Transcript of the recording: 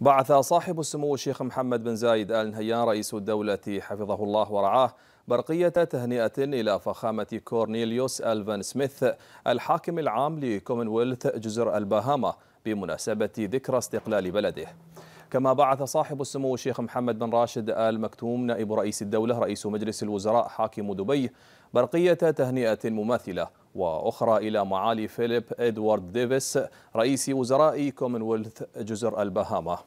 بعث صاحب السمو الشيخ محمد بن زايد آل نهيان رئيس الدولة حفظه الله ورعاه برقية تهنئة إلى فخامة كورنيليوس ألفان سميث الحاكم العام لكومنولث جزر البهاما بمناسبة ذكرى استقلال بلده كما بعث صاحب السمو الشيخ محمد بن راشد آل مكتوم نائب رئيس الدولة رئيس مجلس الوزراء حاكم دبي برقية تهنئة مماثلة وأخرى إلى معالي فيليب إدوارد ديفيس رئيس وزراء كومنولث جزر البهاما